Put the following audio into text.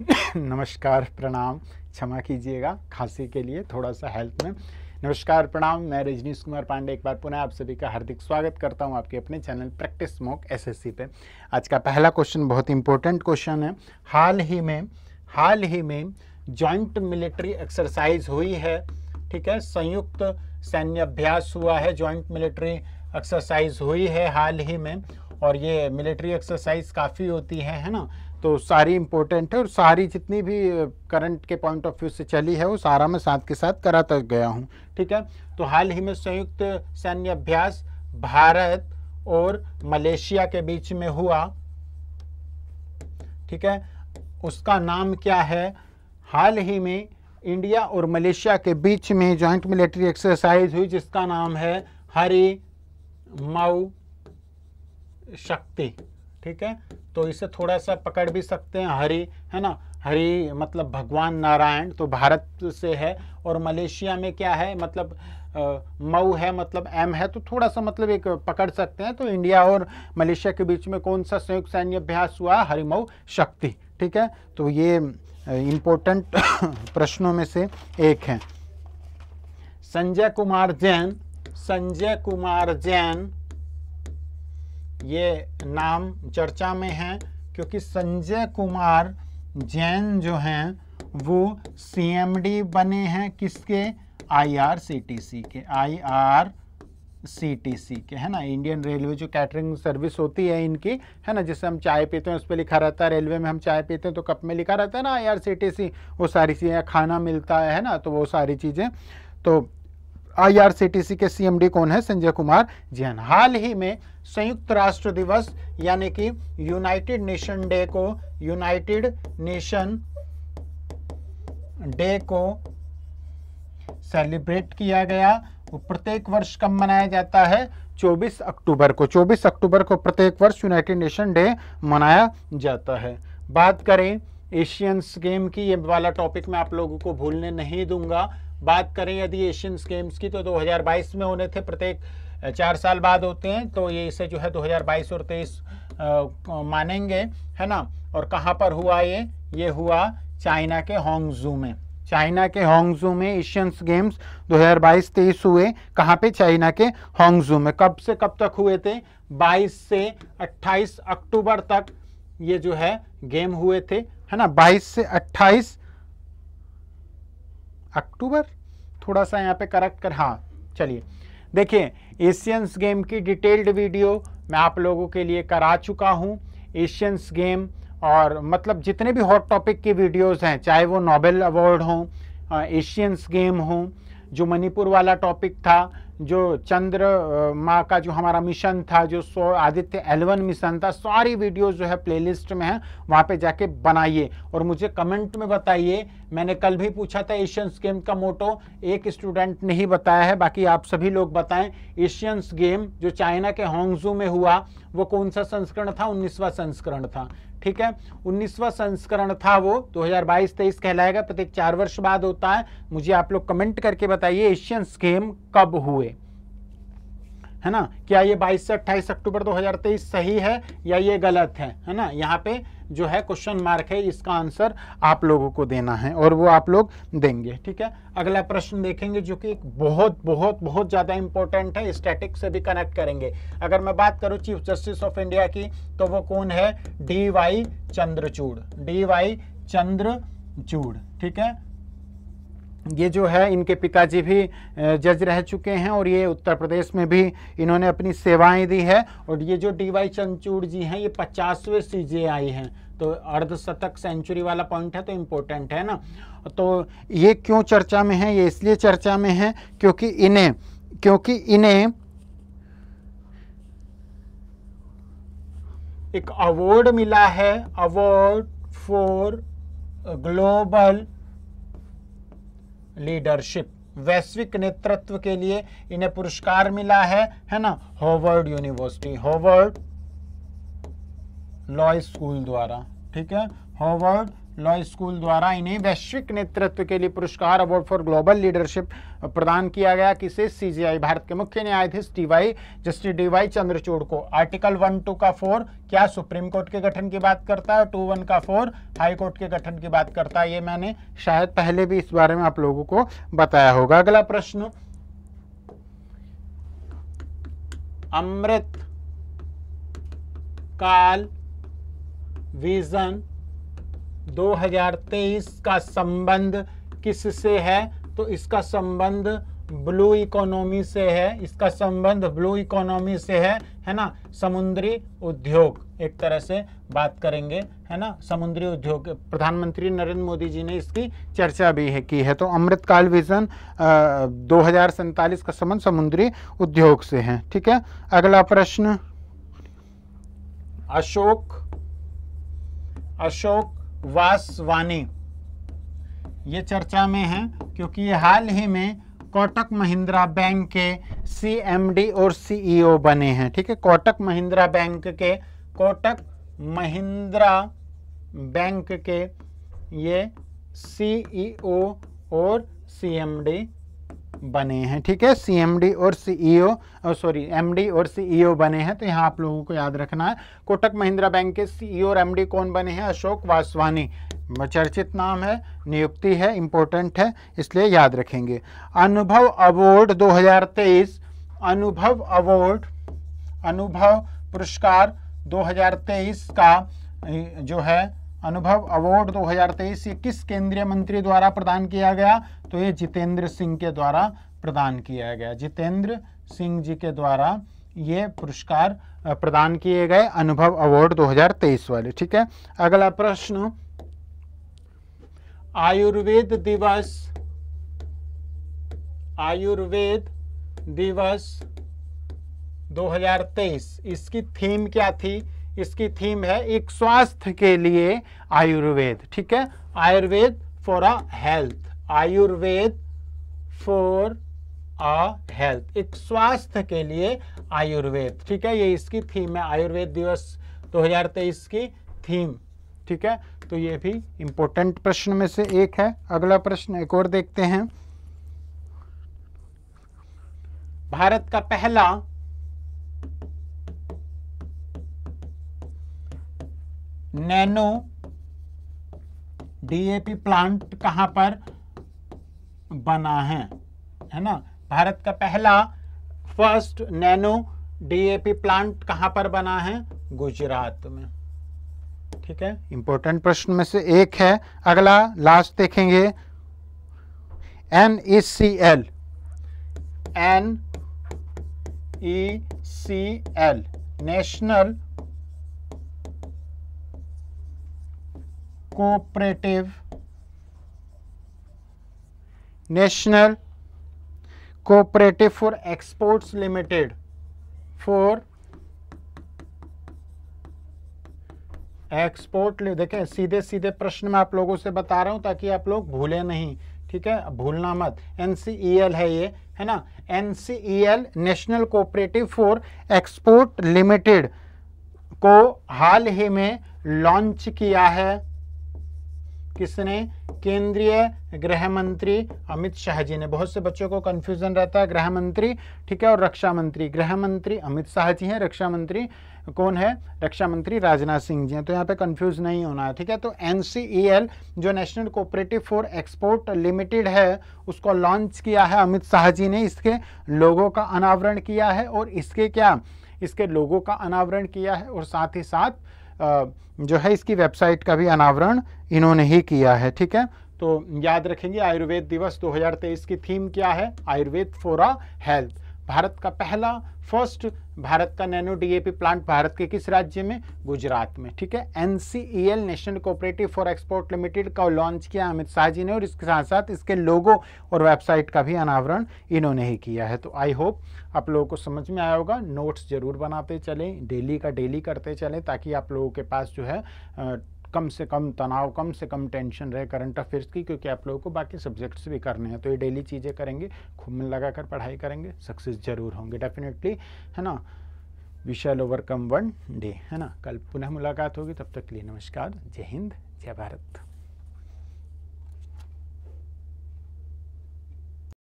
नमस्कार प्रणाम क्षमा कीजिएगा खांसी के लिए थोड़ा सा हेल्थ में नमस्कार प्रणाम मैं रजनीश कुमार पांडे एक बार पुनः आप सभी का हार्दिक स्वागत करता हूं आपके अपने चैनल प्रैक्टिस स्मोक एसएससी पे आज का पहला क्वेश्चन बहुत इंपॉर्टेंट क्वेश्चन है हाल ही में हाल ही में जॉइंट मिलिट्री एक्सरसाइज हुई है ठीक है संयुक्त सैन्य अभ्यास हुआ है जॉइंट मिलिट्री एक्सरसाइज हुई है हाल ही में और ये मिलिट्री एक्सरसाइज काफ़ी होती है है ना तो सारी इम्पोर्टेंट है और सारी जितनी भी करंट के पॉइंट ऑफ व्यू से चली है वो सारा मैं साथ के साथ कराता गया हूँ ठीक है तो हाल ही में संयुक्त सैन्य अभ्यास भारत और मलेशिया के बीच में हुआ ठीक है उसका नाम क्या है हाल ही में इंडिया और मलेशिया के बीच में जॉइंट मिलिट्री एक्सरसाइज हुई जिसका नाम है हरी मऊ शक्ति ठीक है तो इसे थोड़ा सा पकड़ भी सकते हैं हरी है ना हरी मतलब भगवान नारायण तो भारत से है और मलेशिया में क्या है मतलब मऊ है मतलब एम है तो थोड़ा सा मतलब एक पकड़ सकते हैं तो इंडिया और मलेशिया के बीच में कौन सा संयुक्त सैन्य अभ्यास हुआ हरिमऊ शक्ति ठीक है तो ये इम्पोर्टेंट प्रश्नों में से एक है संजय कुमार जैन संजय कुमार जैन ये नाम चर्चा में हैं क्योंकि संजय कुमार जैन जो हैं वो सीएमडी बने हैं किसके आईआरसीटीसी के आईआर सीटीसी के है ना इंडियन रेलवे जो कैटरिंग सर्विस होती है इनकी है ना जिससे हम चाय पीते हैं उस पर लिखा रहता है रेलवे में हम चाय पीते हैं तो कप में लिखा रहता है ना आईआरसीटीसी वो सारी चीज़ें खाना मिलता है ना तो वो सारी चीज़ें तो आईआरसीटीसी के सीएमडी कौन है संजय कुमार जैन हाल ही में संयुक्त राष्ट्र दिवस यानी कि यूनाइटेड नेशन डे को यूनाइटेड नेशन डे को सेलिब्रेट किया गया वो प्रत्येक वर्ष कब मनाया जाता है 24 अक्टूबर को 24 अक्टूबर को प्रत्येक वर्ष यूनाइटेड नेशन डे मनाया जाता है बात करें एशियंस गेम की ये वाला टॉपिक मैं आप लोगों को भूलने नहीं दूंगा बात करें यदि एशियंस गेम्स की तो 2022 में होने थे प्रत्येक चार साल बाद होते हैं तो ये इसे जो है 2022 और 23 मानेंगे है ना और कहाँ पर हुआ ये ये हुआ चाइना के होंगजू में चाइना के होंगजू में एशियंस गेम्स 2022-23 हुए कहाँ पे चाइना के होंगजू में कब से कब तक हुए थे 22 से 28 अक्टूबर तक ये जो है गेम हुए थे है ना 22 से अक्टूबर थोड़ा सा यहाँ पे करेक्ट कर हाँ चलिए देखिए एशियंस गेम की डिटेल्ड वीडियो मैं आप लोगों के लिए करा चुका हूँ एशियंस गेम और मतलब जितने भी हॉट टॉपिक की वीडियोस हैं चाहे वो नोबेल अवार्ड हों एशियंस गेम हों जो मणिपुर वाला टॉपिक था जो चंद्र माँ का जो हमारा मिशन था जो सौ आदित्य एलेवन मिशन था सारी वीडियोस जो है प्लेलिस्ट में है वहाँ पे जाके बनाइए और मुझे कमेंट में बताइए मैंने कल भी पूछा था एशियंस गेम का मोटो एक स्टूडेंट ने ही बताया है बाकी आप सभी लोग बताएं एशियंस गेम जो चाइना के होंगजू में हुआ वो कौन सा संस्करण था उन्नीसवा संस्करण था ठीक है उन्नीसवा संस्करण था वो 2022-23 कहलाएगा प्रत्येक चार वर्ष बाद होता है मुझे आप लोग कमेंट करके बताइए एशियन गेम कब हुए है ना क्या ये 22 से 28 अक्टूबर 2023 सही है या ये गलत है है ना यहाँ पे जो है क्वेश्चन मार्क है इसका आंसर आप लोगों को देना है और वो आप लोग देंगे ठीक है अगला प्रश्न देखेंगे जो कि बहुत बहुत बहुत ज़्यादा इंपॉर्टेंट है स्टैटिक से भी कनेक्ट करेंगे अगर मैं बात करूँ चीफ जस्टिस ऑफ इंडिया की तो वो कौन है D Y Chandrachud D Y Chandrachud ठीक है ये जो है इनके पिताजी भी जज रह चुके हैं और ये उत्तर प्रदेश में भी इन्होंने अपनी सेवाएं दी है और ये जो डी वाई चंचूर जी हैं ये पचासवें सी जे आई हैं तो अर्धशतक सेंचुरी वाला पॉइंट है तो इम्पोर्टेंट है ना तो ये क्यों चर्चा में है ये इसलिए चर्चा में है क्योंकि इन्हें क्योंकि इन्हें एक अवार्ड मिला है अवार्ड फॉर ग्लोबल लीडरशिप वैश्विक नेतृत्व के लिए इन्हें पुरस्कार मिला है है ना Harvard university Harvard law school द्वारा ठीक है हॉवर्ड लॉ स्कूल द्वारा इन्हें वैश्विक नेतृत्व के लिए पुरस्कार अवार्ड फॉर ग्लोबल लीडरशिप प्रदान किया गया किसे सीजीआई भारत के मुख्य न्यायाधीश D Y justice D Y Chandrachud को आर्टिकल वन टू का फोर क्या सुप्रीम कोर्ट के गठन की बात करता है टू वन का फोर हाई कोर्ट के गठन की बात करता है ये मैंने शायद पहले भी इस बारे में आप लोगों को बताया होगा अगला प्रश्न अमृत काल विजन 2023 का संबंध किससे है तो इसका संबंध ब्लू इकोनॉमी से है इसका संबंध ब्लू इकोनॉमी से है है ना समुद्री उद्योग एक तरह से बात करेंगे है ना समुद्री उद्योग प्रधानमंत्री नरेंद्र मोदी जी ने इसकी चर्चा भी है की है तो अमृतकाल विजन दो का संबंध समुद्री उद्योग से है ठीक है अगला प्रश्न अशोक अशोक वासवानी ये चर्चा में है क्योंकि ये हाल ही में कोटक महिंद्रा बैंक के सीएमडी और सीईओ e बने हैं ठीक है कोटक महिंद्रा बैंक के कोटक महिंद्रा बैंक के ये सीईओ e और सीएमडी बने हैं ठीक है सीएमडी और सीईओ सॉरी एमडी और सीईओ e बने हैं तो यहाँ आप लोगों को याद रखना है कोटक महिंद्रा बैंक के सीईओ e और एमडी कौन बने हैं अशोक वासवानी चर्चित नाम है नियुक्ति है इम्पोर्टेंट है इसलिए याद रखेंगे अनुभव अवार्ड 2023 अनुभव अवार्ड अनुभव पुरस्कार 2023 का जो है अनुभव अवार्ड 2023 ये किस केंद्रीय मंत्री द्वारा प्रदान किया गया तो ये जितेंद्र सिंह के द्वारा प्रदान किया गया जितेंद्र सिंह जी के द्वारा ये पुरस्कार प्रदान किए गए अनुभव अवार्ड 2023 वाले ठीक है अगला प्रश्न आयुर्वेद दिवस आयुर्वेद दिवस 2023 इसकी थीम क्या थी इसकी थीम है एक स्वास्थ्य के लिए आयुर्वेद ठीक है Ayurveda for a health Ayurveda for a health एक स्वास्थ्य के लिए आयुर्वेद ठीक है ये इसकी थीम है आयुर्वेद दिवस 2023 की थीम ठीक है तो ये भी इंपॉर्टेंट प्रश्न में से एक है अगला प्रश्न एक और देखते हैं भारत का पहला नैनो डीएपी प्लांट कहां पर बना है है ना भारत का पहला फर्स्ट नैनो डीएपी प्लांट कहां पर बना है गुजरात में ठीक है इंपॉर्टेंट प्रश्न में से एक है अगला लास्ट देखेंगे N E C L N E C L national cooperative national cooperative for exports limited for export देखें सीधे सीधे प्रश्न में आप लोगों से बता रहा हूं ताकि आप लोग भूले नहीं ठीक है भूलना मत एन e है ये है ना N national cooperative for export limited को हाल ही में लॉन्च किया है किसने केंद्रीय गृह मंत्री अमित शाह जी ने बहुत से बच्चों को कन्फ्यूजन रहता है गृह मंत्री ठीक है और रक्षा मंत्री गृह मंत्री अमित शाह जी हैं रक्षा मंत्री कौन है रक्षा मंत्री राजनाथ सिंह जी हैं तो यहाँ पे कंफ्यूज नहीं होना है ठीक है तो एन e जो national cooperative for export limited है उसको लॉन्च किया है अमित शाह जी ने इसके लोगों का अनावरण किया है और इसके क्या इसके लोगों का अनावरण किया है और साथ ही साथ जो है इसकी वेबसाइट का भी अनावरण इन्होंने ही किया है ठीक है तो याद रखेंगे आयुर्वेद दिवस 2023 की थीम क्या है Ayurveda for a health Bharat का पहला फर्स्ट भारत का नैनो डीएपी प्लांट भारत के किस राज्य में गुजरात में ठीक है NCEL national cooperative for export limited का लॉन्च किया अमित शाह जी ने और इसके साथ साथ इसके लोगो और वेबसाइट का भी अनावरण इन्होंने ही किया है तो आई होप आप लोगों को समझ में आया होगा नोट्स जरूर बनाते चलें डेली का डेली करते चलें ताकि आप लोगों के पास जो है कम से कम तनाव कम से कम टेंशन रहे करंट अफेयर्स की क्योंकि आप लोगों को बाकी सब्जेक्ट्स भी करने हैं तो ये डेली चीज़ें करेंगे खूब मन लगा कर पढ़ाई करेंगे सक्सेस जरूर होंगे डेफिनेटली है ना we shall overcome one day है ना कल पुनः मुलाकात होगी तब तक के लिए नमस्कार जय हिंद जय भारत